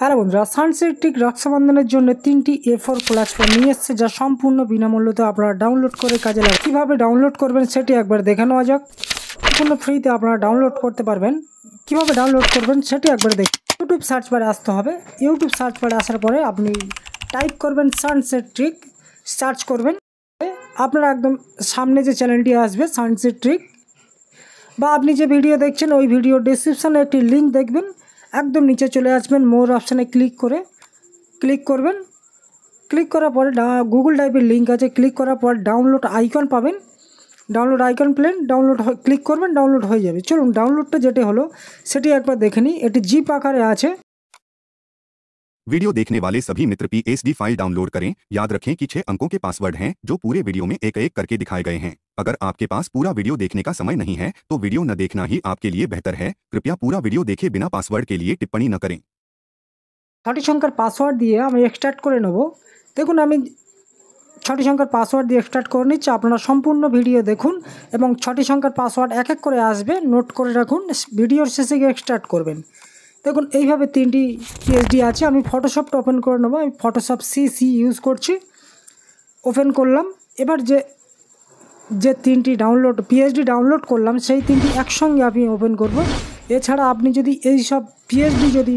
হ্যাঁ বন্ধুরা সানসেট ঠিক রক্ষাবন্ধনের জন্য তিনটি এ ফোর ফ্ল্যাশ ফোর নিয়ে এসছে যা সম্পূর্ণ বিনামূল্যতে আপনারা ডাউনলোড করে কাজে লাগবে কীভাবে ডাউনলোড করবেন সেটি একবার দেখে নেওয়া যাক সম্পূর্ণ ফ্রিতে আপনারা ডাউনলোড করতে পারবেন কীভাবে ডাউনলোড করবেন সেটি একবার দেখ ইউটিউব সার্চ বারে আসতে হবে ইউটিউব সার্চ বারে আসার পরে আপনি টাইপ করবেন সানসেট ট্রিক সার্চ করবেন আপনারা একদম সামনে যে চ্যানেলটি আসবে সানসেট ট্রিক বা আপনি যে ভিডিও দেখছেন ওই ভিডিও ডিসক্রিপশানে একটি লিঙ্ক দেখবেন একদম নিচে চলে আসবেন মোর অপশানে ক্লিক করে ক্লিক করবেন ক্লিক করার পরে গুগল ড্রাইভের লিঙ্ক আছে ক্লিক করার পর ডাউনলোড আইকন পাবেন ডাউনলোড আইকন প্লেন ডাউনলোড ক্লিক করবেন ডাউনলোড হয়ে যাবে চলুন ডাউনলোডটা যেটি হলো সেটি একবার দেখে নিই এটি জিপ আকারে আছে वीडियो देखने वाले सभी मित्र पी पीएसडी फाइल डाउनलोड करें याद रखें कि छह अंकों के पासवर्ड हैं जो पूरे वीडियो में एक एक करके दिखाए गए हैं अगर आपके पास पूरा वीडियो देखने का समय नहीं है तो वीडियो न देखना ही आपके लिए बेहतर है कृपया पूरा वीडियो देखे बिना पासवर्ड के लिए टिप्पणी न करें ছটি शंकर पासवर्ड दिए আমি এক্সট্রাক্ট করে নেব দেখুন আমি ছটি সংখ্যার পাসওয়ার্ড দিয়ে এক্সট্রাক্ট করে নিচ্ছি আপনারা সম্পূর্ণ ভিডিও দেখুন এবং ছটি সংখ্যার পাসওয়ার্ড এক এক করে আসবে নোট করে রাখুন ভিডিওর শেষে দেখুন এইভাবে তিনটি পিএসডি আছে আমি ফটোশপটা ওপেন করে নেবো আমি ফটোশপ সি সি ইউজ করছি ওপেন করলাম এবার যে যে তিনটি ডাউনলোড পিএইচডি ডাউনলোড করলাম সেই তিনটি একসঙ্গে আমি ওপেন করব এছাড়া আপনি যদি এই সব পিএইচডি যদি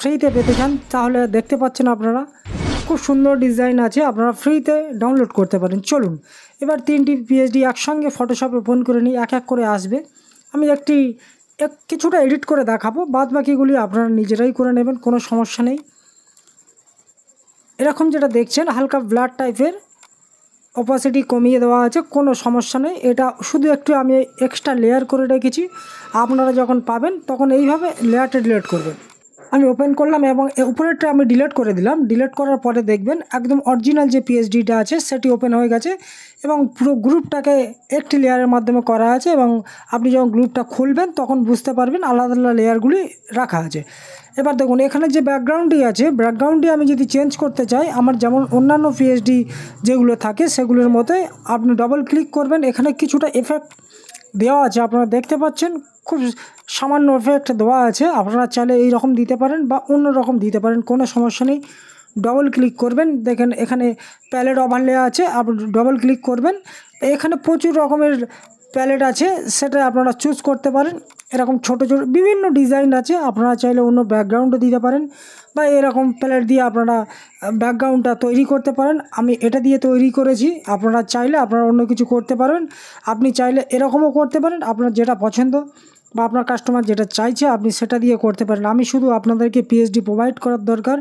ফ্রিতে পেতে চান তাহলে দেখতে পাচ্ছেন আপনারা খুব সুন্দর ডিজাইন আছে আপনারা ফ্রিতে ডাউনলোড করতে পারেন চলুন এবার তিনটি পিএইচডি একসঙ্গে ফটোশপ ওপেন করে নিই এক এক করে আসবে আমি একটি এক কিছুটা এডিট করে দেখাবো বাদ বাকিগুলি আপনারা নিজেরাই করে নেবেন কোনো সমস্যা নেই এরকম যেটা দেখছেন হালকা ব্লাড টাইপের অপাসিটি কমিয়ে দেওয়া আছে কোনো সমস্যা নেই এটা শুধু একটু আমি এক্সট্রা লেয়ার করে রেখেছি আপনারা যখন পাবেন তখন এইভাবে লেয়ারটা ডিলেট করবেন আমি ওপেন করলাম এবং উপরেরটা আমি ডিলেট করে দিলাম ডিলেট করার পরে দেখবেন একদম অরিজিনাল যে পিএইচডিটা আছে সেটি ওপেন হয়ে গেছে এবং পুরো গ্রুপটাকে একটি লেয়ারের মাধ্যমে করা আছে এবং আপনি যখন গ্রুপটা খুলবেন তখন বুঝতে পারবেন আলাদা আলাদা লেয়ারগুলি রাখা আছে এবার দেখুন এখানে যে ব্যাকগ্রাউন্ডটি আছে ব্যাকগ্রাউন্ডটি আমি যদি চেঞ্জ করতে চাই আমার যেমন অন্যান্য পিএইচডি যেগুলো থাকে সেগুলোর মতোই আপনি ডবল ক্লিক করবেন এখানে কিছুটা এফেক্ট দেওয়া আছে আপনারা দেখতে পাচ্ছেন খুব সামান্য একটা দেওয়া আছে আপনারা চাইলে এই রকম দিতে পারেন বা অন্য রকম দিতে পারেন কোনো সমস্যা নেই ডবল ক্লিক করবেন দেখেন এখানে প্যালেট লেয়া আছে আপনি ডবল ক্লিক করবেন এখানে প্রচুর রকমের প্যালেট আছে সেটা আপনারা চুজ করতে পারেন এরকম ছোট ছোট বিভিন্ন ডিজাইন আছে আপনারা চাইলে অন্য ব্যাকগ্রাউন্ডও দিতে পারেন বা এরকম প্যালেট দিয়ে আপনারা ব্যাকগ্রাউন্ডটা তৈরি করতে পারেন আমি এটা দিয়ে তৈরি করেছি আপনারা চাইলে আপনারা অন্য কিছু করতে পারবেন আপনি চাইলে এরকমও করতে পারেন আপনার যেটা পছন্দ বা আপনার কাস্টমার যেটা চাইছে আপনি সেটা দিয়ে করতে পারেন আমি শুধু আপনাদেরকে পিএইচডি প্রোভাইড করার দরকার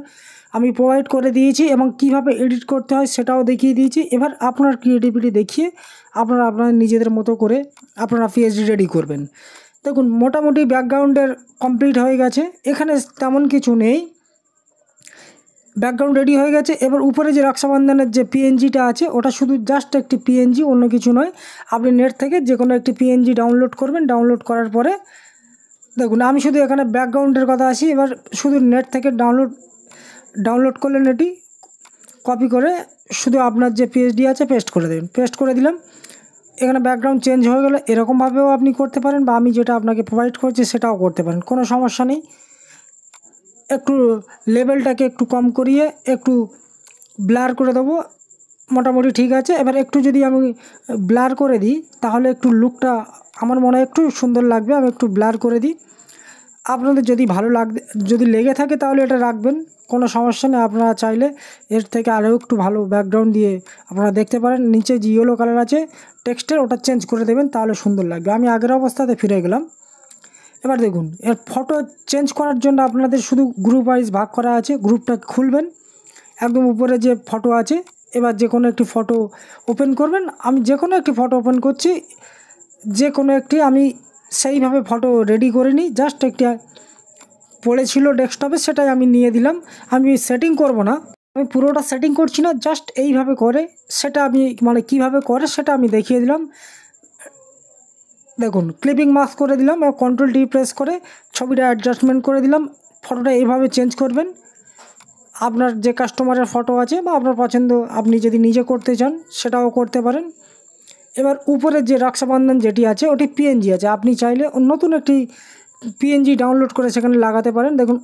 আমি প্রোভাইড করে দিয়েছি এবং কিভাবে এডিট করতে হয় সেটাও দেখিয়ে দিয়েছি এবার আপনার ক্রিয়েটিভিটি দেখিয়ে আপনারা আপনার নিজেদের মতো করে আপনারা পিএইচডি রেডি করবেন দেখুন মোটামুটি ব্যাকগ্রাউন্ডের কমপ্লিট হয়ে গেছে এখানে তেমন কিছু নেই ব্যাকগ্রাউন্ড রেডি হয়ে গেছে এবার উপরে যে রক্ষাবন্ধনের যে পিএনজিটা আছে ওটা শুধু জাস্ট একটি পিএনজি অন্য কিছু নয় আপনি নেট থেকে যে কোনো একটি পিএনজি ডাউনলোড করবেন ডাউনলোড করার পরে দেখুন আমি শুধু এখানে ব্যাকগ্রাউন্ডের কথা আসি এবার শুধু নেট থেকে ডাউনলোড ডাউনলোড করলেন এটি কপি করে শুধু আপনার যে পিএইচডি আছে পেস্ট করে দেবেন পেস্ট করে দিলাম এখানে ব্যাকগ্রাউন্ড চেঞ্জ হয়ে গেলে এরকমভাবেও আপনি করতে পারেন বা আমি যেটা আপনাকে প্রোভাইড করছি সেটাও করতে পারেন কোনো সমস্যা নেই একটু লেভেলটাকে একটু কম করিয়ে একটু ব্লার করে দেবো মোটামুটি ঠিক আছে এবার একটু যদি আমি ব্লার করে দিই তাহলে একটু লুকটা আমার মনে হয় একটু সুন্দর লাগবে আমি একটু ব্লার করে দিই আপনাদের যদি ভালো লাগ যদি লেগে থাকে তাহলে এটা রাখবেন কোনো সমস্যা নেই আপনারা চাইলে এর থেকে আরও একটু ভালো ব্যাকগ্রাউন্ড দিয়ে আপনারা দেখতে পারেন নিচে যে ইয়েলো কালার আছে টেক্সটের ওটা চেঞ্জ করে দেবেন তাহলে সুন্দর লাগবে আমি আগের অবস্থাতে ফিরে গেলাম এবার দেখুন এর ফটো চেঞ্জ করার জন্য আপনাদের শুধু গ্রুপ ওয়াইজ ভাগ করা আছে গ্রুপটা খুলবেন একদম উপরে যে ফটো আছে এবার যে কোনো একটি ফটো ওপেন করবেন আমি যে কোনো একটি ফটো ওপেন করছি যে কোনো একটি আমি সেইভাবে ফটো রেডি করে নিই জাস্ট একটি পড়েছিল ডেস্কটপে সেটাই আমি নিয়ে দিলাম আমি সেটিং করব না আমি পুরোটা সেটিং করছি না জাস্ট এইভাবে করে সেটা আমি মানে কিভাবে করে সেটা আমি দেখিয়ে দিলাম দেখুন ক্লিপিং মাস্ক করে দিলাম আর কন্ট্রোল ডি প্রেস করে ছবিটা অ্যাডজাস্টমেন্ট করে দিলাম ফটোটা এইভাবে চেঞ্জ করবেন আপনার যে কাস্টমারের ফটো আছে বা আপনার পছন্দ আপনি যদি নিজে করতে চান সেটাও করতে পারেন এবার উপরে যে রক্ষাবন্ধন যেটি আছে ওটি পিএনজি আছে আপনি চাইলে নতুন একটি পিএনজি ডাউনলোড করে সেখানে লাগাতে পারেন দেখুন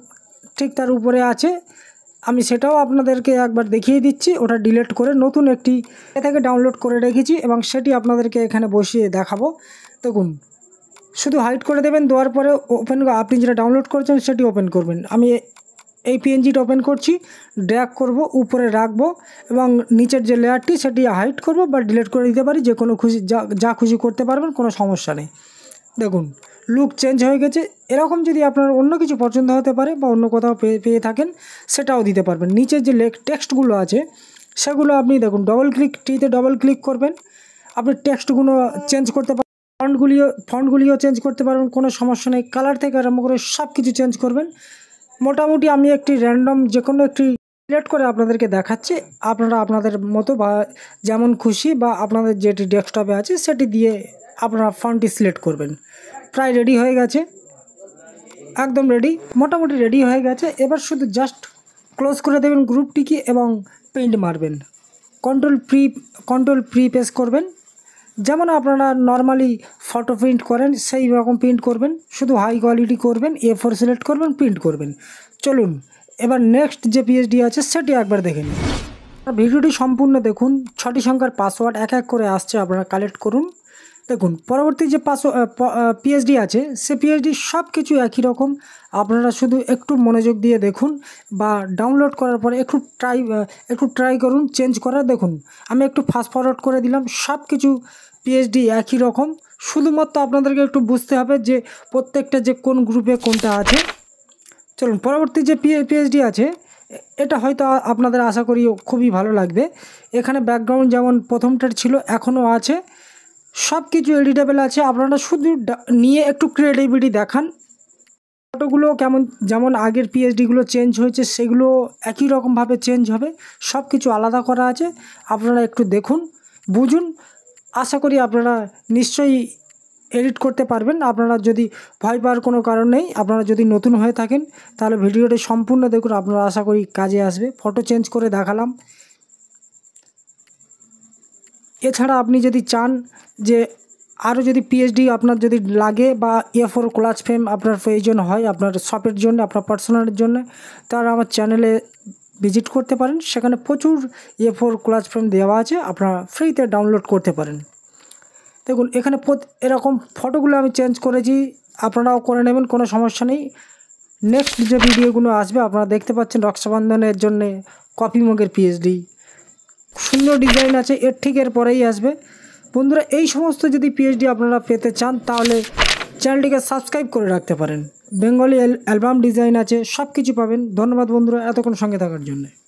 ঠিক তার উপরে আছে আমি সেটাও আপনাদেরকে একবার দেখিয়ে দিচ্ছি ওটা ডিলেট করে নতুন একটি এ থেকে ডাউনলোড করে রেখেছি এবং সেটি আপনাদেরকে এখানে বসিয়ে দেখাবো দেখুন শুধু হাইট করে দেবেন দেওয়ার পরে ওপেন আপনি যেটা ডাউনলোড করছেন সেটি ওপেন করবেন আমি এই পিএনজিটা ওপেন করছি ড্র্যাক করব উপরে রাখবো এবং নিচের যে লেয়ারটি সেটি হাইট করব বা ডিলেট করে দিতে পারি যে কোনো খুশি যা যা খুশি করতে পারবেন কোনো সমস্যা নেই দেখুন লুক চেঞ্জ হয়ে গেছে এরকম যদি আপনার অন্য কিছু পছন্দ হতে পারে বা অন্য কোথাও পেয়ে পেয়ে থাকেন সেটাও দিতে পারবেন নিচের যে লেখ টেক্সটগুলো আছে সেগুলো আপনি দেখুন ডবল ক্লিক টিতে ডবল ক্লিক করবেন আপনি টেক্সটগুলো চেঞ্জ করতে পারেন ফন্টগুলিও ফন্টগুলিও চেঞ্জ করতে পারবেন কোনো সমস্যা নেই কালার থেকে আরম্ভ করে সব কিছু চেঞ্জ করবেন মোটামুটি আমি একটি র্যান্ডম যে কোনো একটি সিলেক্ট করে আপনাদেরকে দেখাচ্ছি আপনারা আপনাদের মতো বা যেমন খুশি বা আপনাদের যেটি ডেস্কটপে আছে সেটি দিয়ে আপনারা ফন্টটি সিলেক্ট করবেন প্রায় রেডি হয়ে গেছে একদম রেডি মোটামুটি রেডি হয়ে গেছে এবার শুধু জাস্ট ক্লোজ করে দেবেন গ্রুপটিকে এবং পেন্ট মারবেন control P control P press করবেন যেমন আপনারা নর্মালি ফটো প্রিন্ট করেন সেই রকম প্রিন্ট করবেন শুধু হাই কোয়ালিটি করবেন এ ফোর সিলেক্ট করবেন প্রিন্ট করবেন চলুন এবার নেক্সট যে পিএইচডি আছে সেটি একবার দেখেন ভিডিওটি সম্পূর্ণ দেখুন ছটি সংখ্যার পাসওয়ার্ড এক এক করে আসছে আপনারা কালেক্ট করুন দেখুন পরবর্তী যে পাস পিএইচডি আছে সে পিএইচডি সব কিছু একই রকম আপনারা শুধু একটু মনোযোগ দিয়ে দেখুন বা ডাউনলোড করার পরে একটু ট্রাই একটু ট্রাই করুন চেঞ্জ করা দেখুন আমি একটু ফাস্ট ফরওয়ার্ড করে দিলাম সব কিছু পিএইচডি একই রকম শুধুমাত্র আপনাদেরকে একটু বুঝতে হবে যে প্রত্যেকটা যে কোন গ্রুপে কোনটা আছে চলুন পরবর্তী যে পিএইচডি আছে এটা হয়তো আপনাদের আশা করি খুবই ভালো লাগবে এখানে ব্যাকগ্রাউন্ড যেমন প্রথমটার ছিল এখনও আছে সব কিছু এডিটেবল আছে আপনারা শুধু নিয়ে একটু ক্রিয়েটিভিটি দেখান ফটোগুলো কেমন যেমন আগের পিএইচডিগুলো চেঞ্জ হয়েছে সেগুলো একই রকমভাবে চেঞ্জ হবে সব কিছু আলাদা করা আছে আপনারা একটু দেখুন বুঝুন আশা করি আপনারা নিশ্চয়ই এডিট করতে পারবেন আপনারা যদি ভয় পাওয়ার কোনো কারণ নেই আপনারা যদি নতুন হয়ে থাকেন তাহলে ভিডিওটি সম্পূর্ণ দেখুন আপনারা আশা করি কাজে আসবে ফটো চেঞ্জ করে দেখালাম এছাড়া আপনি যদি চান যে আরও যদি পিএইচডি আপনার যদি লাগে বা এ ফোর ক্লাচ ফ্রেম আপনার প্রয়োজন হয় আপনার শপের জন্য আপনার পার্সোনালের জন্য তারা আমার চ্যানেলে ভিজিট করতে পারেন সেখানে প্রচুর এ ফোর ক্লাচ ফ্রেম দেওয়া আছে আপনারা ফ্রিতে ডাউনলোড করতে পারেন দেখুন এখানে এরকম ফটোগুলো আমি চেঞ্জ করেছি আপনারাও করে নেবেন কোনো সমস্যা নেই নেক্সট যে ভিডিওগুলো আসবে আপনারা দেখতে পাচ্ছেন রক্ষাবন্ধনের জন্যে কপি মগের পিএইচডি সুন্দর ডিজাইন আছে এর ঠিক এর পরেই আসবে বন্ধুরা এই সমস্ত যদি পিএইচডি আপনারা পেতে চান তাহলে চ্যানেলটিকে সাবস্ক্রাইব করে রাখতে পারেন বেঙ্গলি অ্যালবাম ডিজাইন আছে সব কিছু পাবেন ধন্যবাদ বন্ধুরা এতক্ষণ সঙ্গে থাকার জন্যে